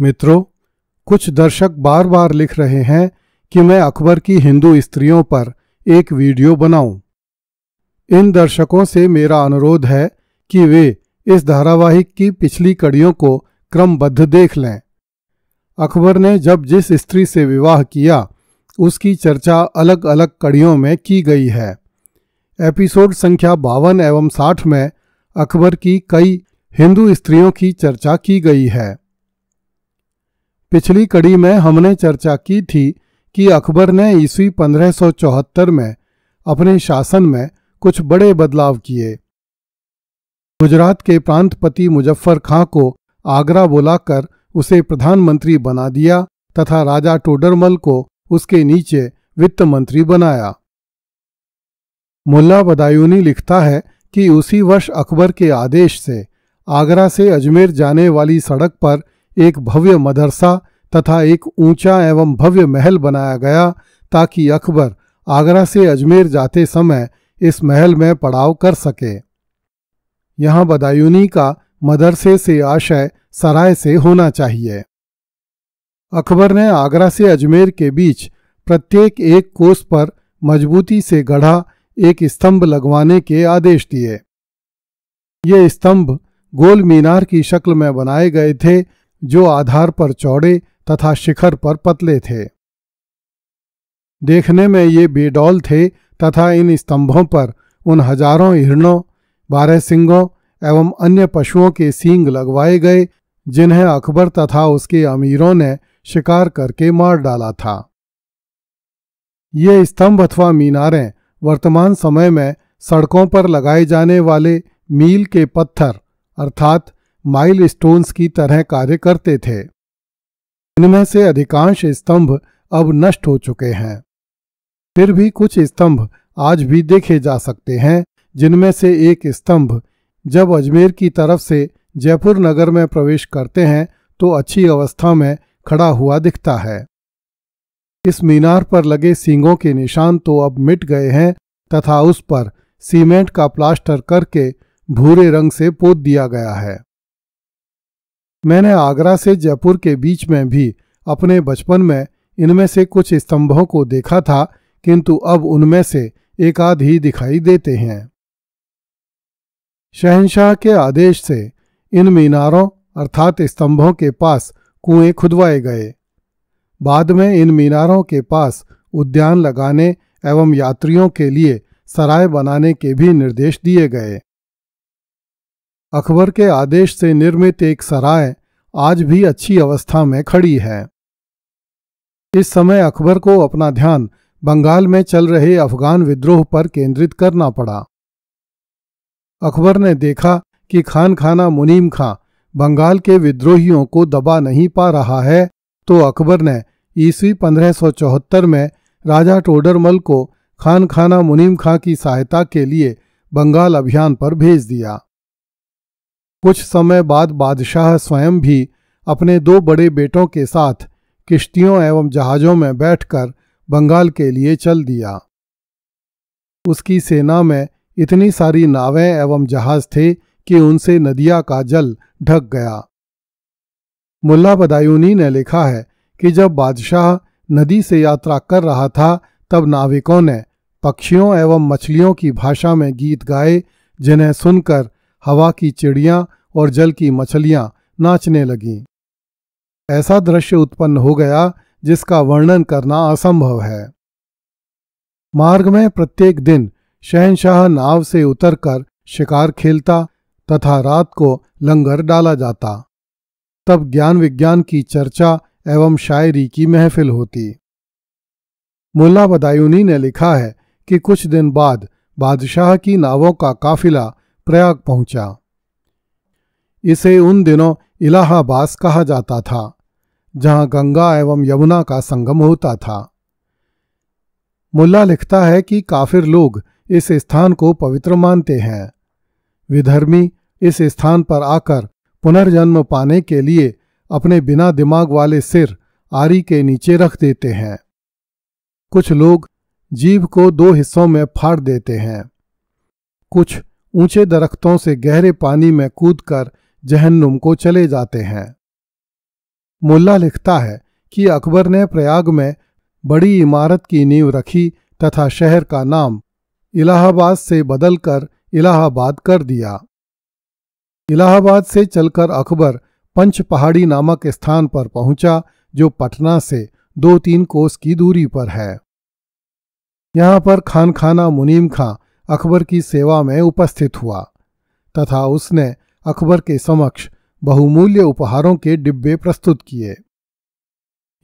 मित्रों कुछ दर्शक बार बार लिख रहे हैं कि मैं अकबर की हिंदू स्त्रियों पर एक वीडियो बनाऊं। इन दर्शकों से मेरा अनुरोध है कि वे इस धारावाहिक की पिछली कड़ियों को क्रमबद्ध देख लें अकबर ने जब जिस स्त्री से विवाह किया उसकी चर्चा अलग अलग कड़ियों में की गई है एपिसोड संख्या बावन एवं साठ में अकबर की कई हिंदू स्त्रियों की चर्चा की गई है पिछली कड़ी में हमने चर्चा की थी कि अकबर ने ईस्वी 1574 में अपने शासन में कुछ बड़े बदलाव किए गुजरात के प्रांतपति मुजफ्फर खां को आगरा बुलाकर उसे प्रधानमंत्री बना दिया तथा राजा टोडरमल को उसके नीचे वित्त मंत्री बनाया मुल्ला बदायूनी लिखता है कि उसी वर्ष अकबर के आदेश से आगरा से अजमेर जाने वाली सड़क पर एक भव्य मदरसा तथा एक ऊंचा एवं भव्य महल बनाया गया ताकि अकबर आगरा से अजमेर जाते समय इस महल में पड़ाव कर सके यहाँ बदायूनी का मदरसे से आशय सराय से होना चाहिए अकबर ने आगरा से अजमेर के बीच प्रत्येक एक कोस पर मजबूती से गढ़ा एक स्तंभ लगवाने के आदेश दिए ये स्तंभ गोल मीनार की शक्ल में बनाए गए थे जो आधार पर चौड़े तथा शिखर पर पतले थे देखने में ये बेडौल थे तथा इन स्तंभों पर उन हजारों हिरणों बारह सिंगों एवं अन्य पशुओं के सींग लगवाए गए जिन्हें अकबर तथा उसके अमीरों ने शिकार करके मार डाला था ये स्तंभ अथवा मीनारें वर्तमान समय में सड़कों पर लगाए जाने वाले मील के पत्थर अर्थात माइल स्टोन्स की तरह कार्य करते थे इनमें से अधिकांश स्तंभ अब नष्ट हो चुके हैं फिर भी कुछ स्तंभ आज भी देखे जा सकते हैं जिनमें से एक स्तंभ जब अजमेर की तरफ से जयपुर नगर में प्रवेश करते हैं तो अच्छी अवस्था में खड़ा हुआ दिखता है इस मीनार पर लगे सींगों के निशान तो अब मिट गए हैं तथा उस पर सीमेंट का प्लास्टर करके भूरे रंग से पोत दिया गया है मैंने आगरा से जयपुर के बीच में भी अपने बचपन में इनमें से कुछ स्तंभों को देखा था किंतु अब उनमें से एक आध ही दिखाई देते हैं शहनशाह के आदेश से इन मीनारों अर्थात स्तंभों के पास कुएं खुदवाए गए बाद में इन मीनारों के पास उद्यान लगाने एवं यात्रियों के लिए सराय बनाने के भी निर्देश दिए गए अकबर के आदेश से निर्मित एक सराय आज भी अच्छी अवस्था में खड़ी है इस समय अकबर को अपना ध्यान बंगाल में चल रहे अफगान विद्रोह पर केंद्रित करना पड़ा अकबर ने देखा कि खान खाना मुनीम खां बंगाल के विद्रोहियों को दबा नहीं पा रहा है तो अकबर ने ईस्वी पंद्रह में राजा टोडरमल को खान खाना मुनीम खां की सहायता के लिए बंगाल अभियान पर भेज दिया कुछ समय बाद बादशाह स्वयं भी अपने दो बड़े बेटों के साथ किश्तियों एवं जहाज़ों में बैठकर बंगाल के लिए चल दिया उसकी सेना में इतनी सारी नावें एवं जहाज थे कि उनसे नदिया का जल ढक गया मुल्ला बदायूनी ने लिखा है कि जब बादशाह नदी से यात्रा कर रहा था तब नाविकों ने पक्षियों एवं मछलियों की भाषा में गीत गाए जिन्हें सुनकर हवा की चिड़ियां और जल की मछलियां नाचने लगीं ऐसा दृश्य उत्पन्न हो गया जिसका वर्णन करना असंभव है मार्ग में प्रत्येक दिन शहनशाह नाव से उतरकर शिकार खेलता तथा रात को लंगर डाला जाता तब ज्ञान विज्ञान की चर्चा एवं शायरी की महफिल होती मुल्ला बदायूनी ने लिखा है कि कुछ दिन बाद बादशाह की नावों का काफिला प्रयाग पहुंचा इसे उन दिनों इलाहाबाद कहा जाता था जहां गंगा एवं यमुना का संगम होता था मुल्ला लिखता है कि काफिर लोग इस स्थान को पवित्र मानते हैं विधर्मी इस स्थान पर आकर पुनर्जन्म पाने के लिए अपने बिना दिमाग वाले सिर आरी के नीचे रख देते हैं कुछ लोग जीव को दो हिस्सों में फाड़ देते हैं कुछ ऊंचे दरख्तों से गहरे पानी में कूदकर जहन्नुम को चले जाते हैं मुल्ला लिखता है कि अकबर ने प्रयाग में बड़ी इमारत की नींव रखी तथा शहर का नाम इलाहाबाद से बदलकर इलाहाबाद कर दिया इलाहाबाद से चलकर अकबर पंच पहाड़ी नामक स्थान पर पहुंचा जो पटना से दो तीन कोस की दूरी पर है यहां पर खान खाना मुनीम खां अकबर की सेवा में उपस्थित हुआ तथा उसने अकबर के समक्ष बहुमूल्य उपहारों के डिब्बे प्रस्तुत किए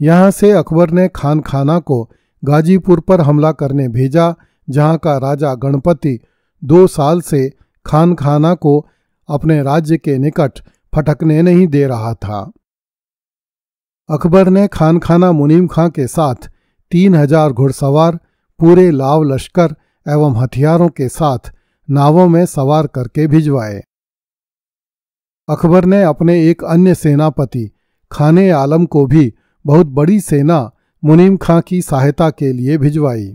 यहां से अकबर ने खान खाना को गाजीपुर पर हमला करने भेजा जहां का राजा गणपति दो साल से खान खाना को अपने राज्य के निकट फटकने नहीं दे रहा था अकबर ने खान खाना मुनीम खां के साथ तीन हजार घुड़सवार पूरे लाव लश्कर एवं हथियारों के साथ नावों में सवार करके भिजवाए अकबर ने अपने एक अन्य सेनापति खाने आलम को भी बहुत बड़ी सेना मुनीम खां की सहायता के लिए भिजवाई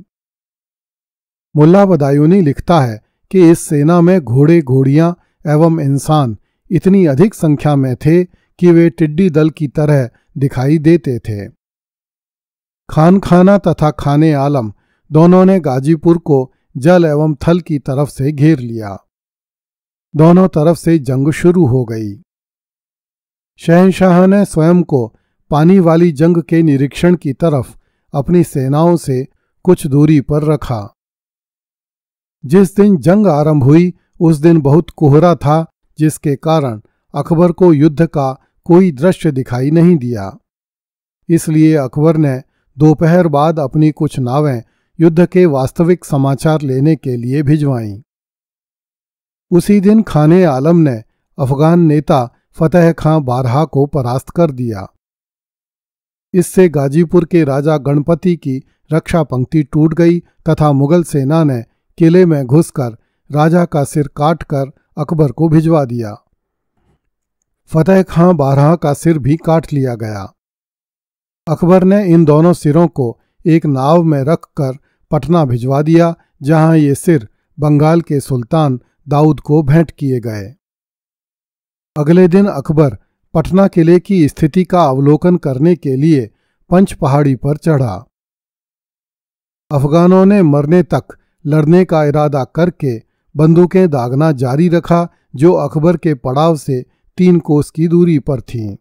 मुल्ला बदायूनी लिखता है कि इस सेना में घोड़े घोड़ियां एवं इंसान इतनी अधिक संख्या में थे कि वे टिड्डी दल की तरह दिखाई देते थे खान खाना तथा खाने आलम दोनों ने गाजीपुर को जल एवं थल की तरफ से घेर लिया दोनों तरफ से जंग शुरू हो गई शहनशाह ने स्वयं को पानी वाली जंग के निरीक्षण की तरफ अपनी सेनाओं से कुछ दूरी पर रखा जिस दिन जंग आरंभ हुई उस दिन बहुत कोहरा था जिसके कारण अकबर को युद्ध का कोई दृश्य दिखाई नहीं दिया इसलिए अकबर ने दोपहर बाद अपनी कुछ नावें युद्ध के वास्तविक समाचार लेने के लिए भिजवाईं उसी दिन खाने आलम ने अफगान नेता फतेह खां बारहा को परास्त कर दिया इससे गाजीपुर के राजा गणपति की रक्षा पंक्ति टूट गई तथा मुगल सेना ने किले में घुसकर राजा का सिर काटकर अकबर को भिजवा दिया फतेह खां बारहा का सिर भी काट लिया गया अकबर ने इन दोनों सिरों को एक नाव में रखकर पटना भिजवा दिया जहां ये सिर बंगाल के सुल्तान दाऊद को भेंट किए गए अगले दिन अकबर पटना किले की स्थिति का अवलोकन करने के लिए पंच पहाड़ी पर चढ़ा अफगानों ने मरने तक लड़ने का इरादा करके बंदूकें दागना जारी रखा जो अकबर के पड़ाव से तीन कोस की दूरी पर थीं।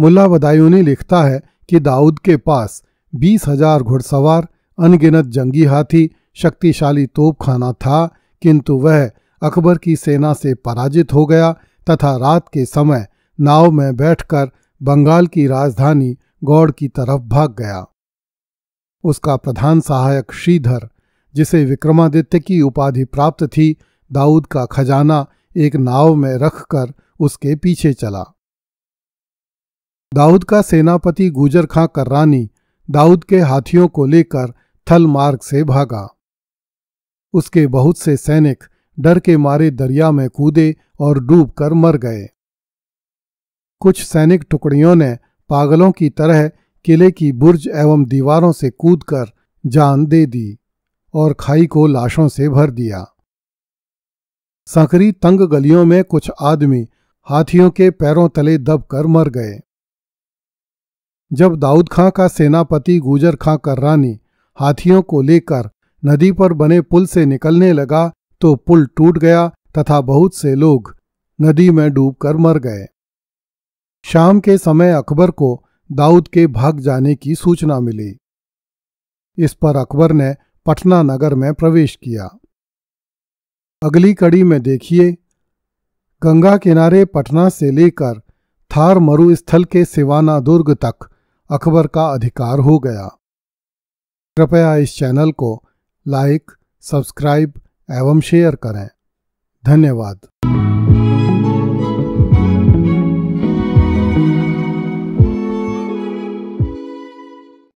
मुल्ला बदायूनी लिखता है कि दाऊद के पास बीस हजार घुड़सवार अनगिनत जंगी हाथी शक्तिशाली तोपखाना था किंतु वह अकबर की सेना से पराजित हो गया तथा रात के समय नाव में बैठकर बंगाल की राजधानी गौड़ की तरफ भाग गया उसका प्रधान सहायक श्रीधर जिसे विक्रमादित्य की उपाधि प्राप्त थी दाऊद का खजाना एक नाव में रखकर उसके पीछे चला दाऊद का सेनापति गुजर खां कर्रानी दाऊद के हाथियों को लेकर थल मार्ग से भागा उसके बहुत से सैनिक डर के मारे दरिया में कूदे और डूबकर मर गए कुछ सैनिक टुकड़ियों ने पागलों की तरह किले की बुर्ज एवं दीवारों से कूदकर जान दे दी और खाई को लाशों से भर दिया सकरी तंग गलियों में कुछ आदमी हाथियों के पैरों तले दबकर मर गए जब दाऊद खां का सेनापति गुजर खां कर्रानी हाथियों को लेकर नदी पर बने पुल से निकलने लगा तो पुल टूट गया तथा बहुत से लोग नदी में डूबकर मर गए शाम के समय अकबर को दाऊद के भाग जाने की सूचना मिली इस पर अकबर ने पटना नगर में प्रवेश किया अगली कड़ी में देखिए गंगा किनारे पटना से लेकर थार मरुस्थल के सिवाना दुर्ग तक अकबर का अधिकार हो गया कृपया इस चैनल को लाइक सब्सक्राइब एवं शेयर करें धन्यवाद